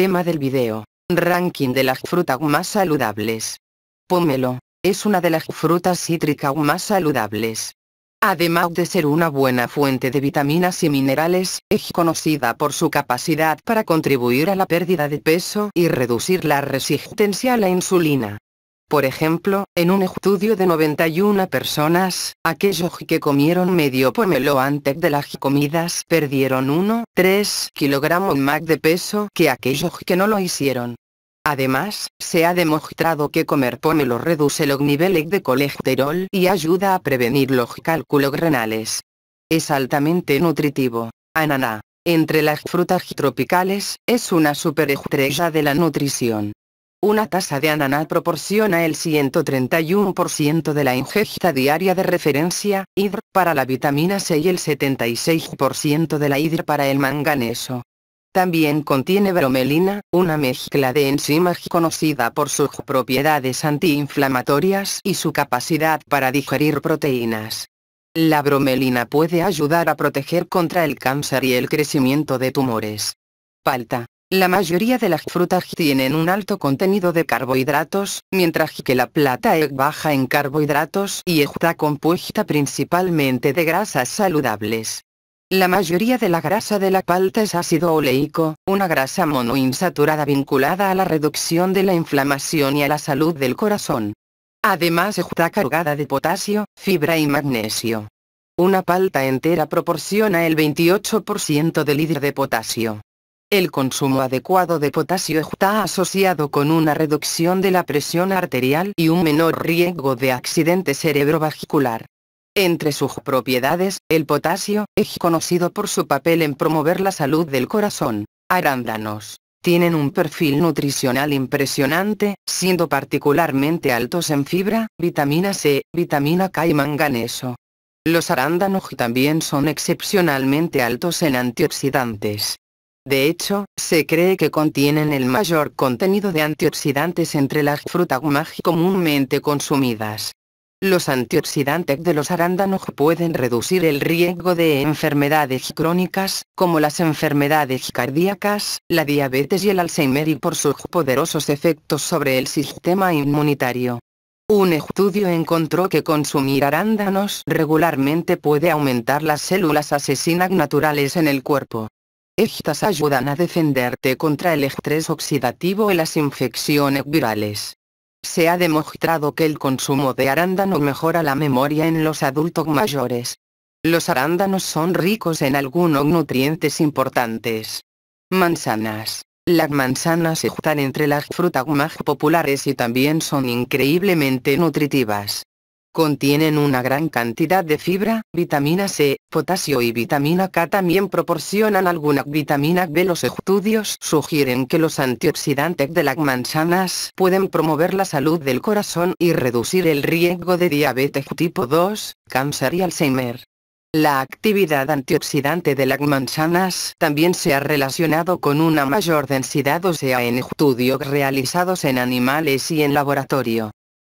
Tema del video. Ranking de las frutas más saludables. Pomelo. Es una de las frutas cítricas más saludables. Además de ser una buena fuente de vitaminas y minerales, es conocida por su capacidad para contribuir a la pérdida de peso y reducir la resistencia a la insulina. Por ejemplo, en un estudio de 91 personas, aquellos que comieron medio pomelo antes de las comidas perdieron 1,3 kilogramos más de peso que aquellos que no lo hicieron. Además, se ha demostrado que comer pomelo reduce los niveles de colesterol y ayuda a prevenir los cálculos renales. Es altamente nutritivo. Ananá, entre las frutas tropicales, es una superestrella de la nutrición. Una tasa de ananá proporciona el 131% de la ingesta diaria de referencia, hidr, para la vitamina C y el 76% de la hidr para el manganeso. También contiene bromelina, una mezcla de enzimas conocida por sus propiedades antiinflamatorias y su capacidad para digerir proteínas. La bromelina puede ayudar a proteger contra el cáncer y el crecimiento de tumores. Palta, la mayoría de las frutas tienen un alto contenido de carbohidratos, mientras que la plata es baja en carbohidratos y está compuesta principalmente de grasas saludables. La mayoría de la grasa de la palta es ácido oleico, una grasa monoinsaturada vinculada a la reducción de la inflamación y a la salud del corazón. Además está cargada de potasio, fibra y magnesio. Una palta entera proporciona el 28% de litro de potasio. El consumo adecuado de potasio está asociado con una reducción de la presión arterial y un menor riesgo de accidente cerebrovascular. Entre sus propiedades, el potasio es conocido por su papel en promover la salud del corazón. Arándanos. Tienen un perfil nutricional impresionante, siendo particularmente altos en fibra, vitamina C, vitamina K y manganeso. Los arándanos también son excepcionalmente altos en antioxidantes, de hecho, se cree que contienen el mayor contenido de antioxidantes entre las frutas comúnmente consumidas. Los antioxidantes de los arándanos pueden reducir el riesgo de enfermedades crónicas, como las enfermedades cardíacas, la diabetes y el Alzheimer y por sus poderosos efectos sobre el sistema inmunitario. Un estudio encontró que consumir arándanos regularmente puede aumentar las células asesinas naturales en el cuerpo. Estas ayudan a defenderte contra el estrés oxidativo y las infecciones virales. Se ha demostrado que el consumo de arándano mejora la memoria en los adultos mayores. Los arándanos son ricos en algunos nutrientes importantes. Manzanas. Las manzanas están entre las frutas más populares y también son increíblemente nutritivas. Contienen una gran cantidad de fibra, vitamina C, potasio y vitamina K también proporcionan alguna vitamina B. Los estudios sugieren que los antioxidantes de las manzanas pueden promover la salud del corazón y reducir el riesgo de diabetes tipo 2, cáncer y Alzheimer. La actividad antioxidante de las manzanas también se ha relacionado con una mayor densidad ósea en estudios realizados en animales y en laboratorio.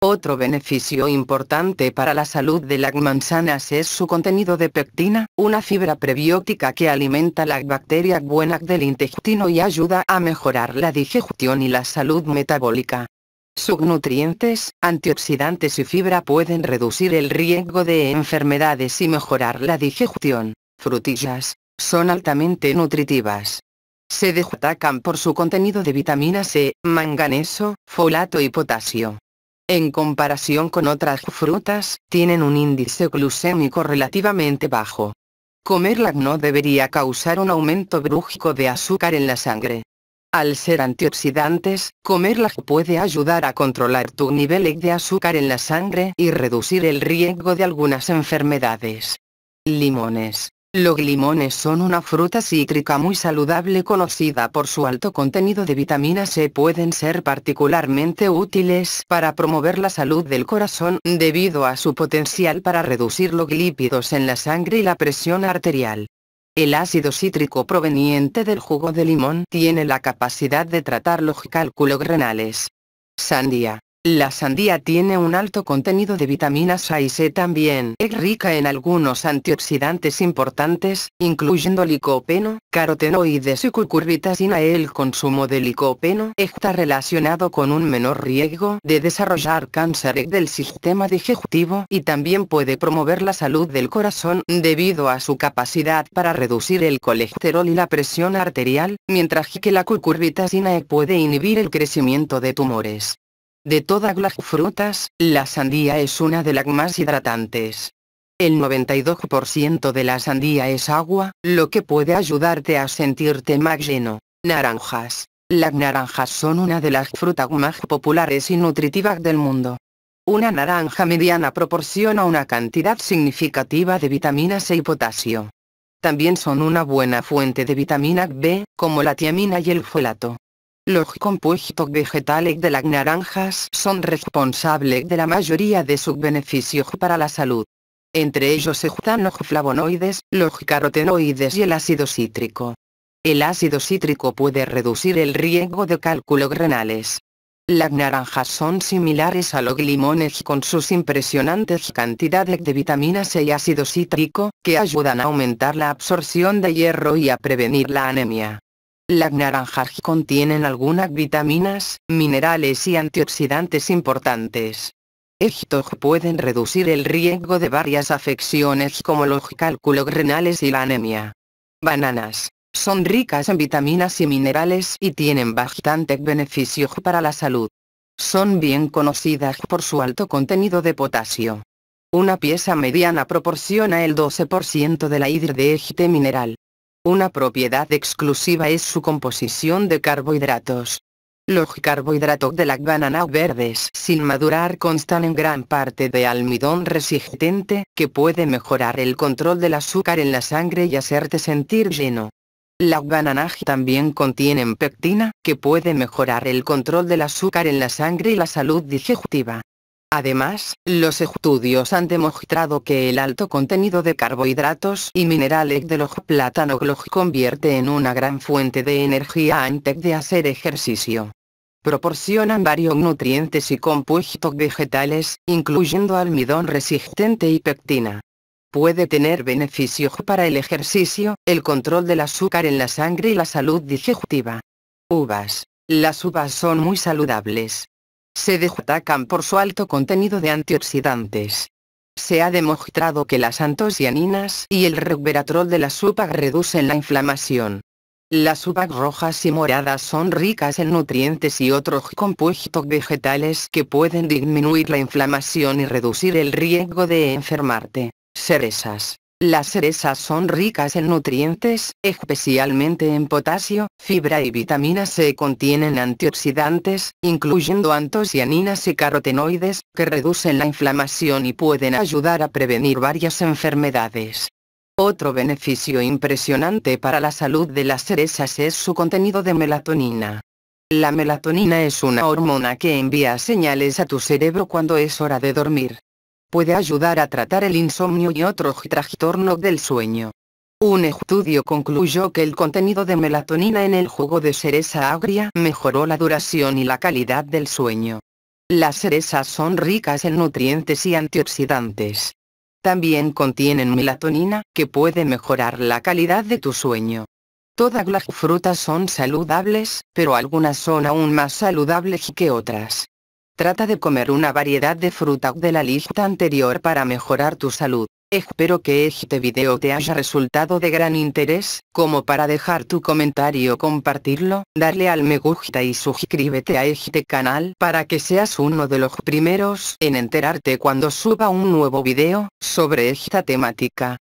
Otro beneficio importante para la salud de las manzanas es su contenido de pectina, una fibra prebiótica que alimenta las bacterias buenas del intestino y ayuda a mejorar la digestión y la salud metabólica. Subnutrientes, antioxidantes y fibra pueden reducir el riesgo de enfermedades y mejorar la digestión. Frutillas, son altamente nutritivas. Se destacan por su contenido de vitamina C, manganeso, folato y potasio en comparación con otras frutas, tienen un índice glucémico relativamente bajo. Comerla no debería causar un aumento brújico de azúcar en la sangre. Al ser antioxidantes, comerla puede ayudar a controlar tu nivel de azúcar en la sangre y reducir el riesgo de algunas enfermedades. Limones. Los limones son una fruta cítrica muy saludable conocida por su alto contenido de vitamina C. Pueden ser particularmente útiles para promover la salud del corazón debido a su potencial para reducir los lípidos en la sangre y la presión arterial. El ácido cítrico proveniente del jugo de limón tiene la capacidad de tratar los cálculos renales. Sandía. La sandía tiene un alto contenido de vitaminas A y C también. Es rica en algunos antioxidantes importantes, incluyendo licopeno, carotenoides y cucurbitacina. El consumo de licopeno está relacionado con un menor riesgo de desarrollar cáncer del sistema digestivo y también puede promover la salud del corazón debido a su capacidad para reducir el colesterol y la presión arterial, mientras que la cucurbitacina e puede inhibir el crecimiento de tumores. De todas las frutas, la sandía es una de las más hidratantes. El 92% de la sandía es agua, lo que puede ayudarte a sentirte más lleno. Naranjas. Las naranjas son una de las frutas más populares y nutritivas del mundo. Una naranja mediana proporciona una cantidad significativa de vitaminas C y potasio. También son una buena fuente de vitamina B, como la tiamina y el folato. Los compuestos vegetales de las naranjas son responsables de la mayoría de sus beneficios para la salud. Entre ellos se juntan los flavonoides, los carotenoides y el ácido cítrico. El ácido cítrico puede reducir el riesgo de cálculos renales. Las naranjas son similares a los limones con sus impresionantes cantidades de vitamina C y ácido cítrico, que ayudan a aumentar la absorción de hierro y a prevenir la anemia. Las naranjas contienen algunas vitaminas, minerales y antioxidantes importantes. Estos pueden reducir el riesgo de varias afecciones como los cálculos renales y la anemia. Bananas. Son ricas en vitaminas y minerales y tienen bastantes beneficios para la salud. Son bien conocidas por su alto contenido de potasio. Una pieza mediana proporciona el 12% de la hidra de este mineral. Una propiedad exclusiva es su composición de carbohidratos. Los carbohidratos de la banana verdes sin madurar constan en gran parte de almidón resistente, que puede mejorar el control del azúcar en la sangre y hacerte sentir lleno. Las bananas también contienen pectina, que puede mejorar el control del azúcar en la sangre y la salud digestiva. Además, los estudios han demostrado que el alto contenido de carbohidratos y minerales del plátano convierte en una gran fuente de energía antes de hacer ejercicio. Proporcionan varios nutrientes y compuestos vegetales, incluyendo almidón resistente y pectina. Puede tener beneficios para el ejercicio, el control del azúcar en la sangre y la salud digestiva. Uvas. Las uvas son muy saludables, se destacan por su alto contenido de antioxidantes. Se ha demostrado que las antocianinas y el resveratrol de la uvas reducen la inflamación. Las uvas rojas y moradas son ricas en nutrientes y otros compuestos vegetales que pueden disminuir la inflamación y reducir el riesgo de enfermarte. Cerezas. Las cerezas son ricas en nutrientes, especialmente en potasio, fibra y vitamina C. Contienen antioxidantes, incluyendo antocianinas y carotenoides, que reducen la inflamación y pueden ayudar a prevenir varias enfermedades. Otro beneficio impresionante para la salud de las cerezas es su contenido de melatonina. La melatonina es una hormona que envía señales a tu cerebro cuando es hora de dormir puede ayudar a tratar el insomnio y otros trastorno del sueño. Un estudio concluyó que el contenido de melatonina en el jugo de cereza agria mejoró la duración y la calidad del sueño. Las cerezas son ricas en nutrientes y antioxidantes. También contienen melatonina, que puede mejorar la calidad de tu sueño. Todas las frutas son saludables, pero algunas son aún más saludables que otras. Trata de comer una variedad de fruta de la lista anterior para mejorar tu salud. Espero que este video te haya resultado de gran interés, como para dejar tu comentario compartirlo, darle al me gusta y suscríbete a este canal para que seas uno de los primeros en enterarte cuando suba un nuevo video, sobre esta temática.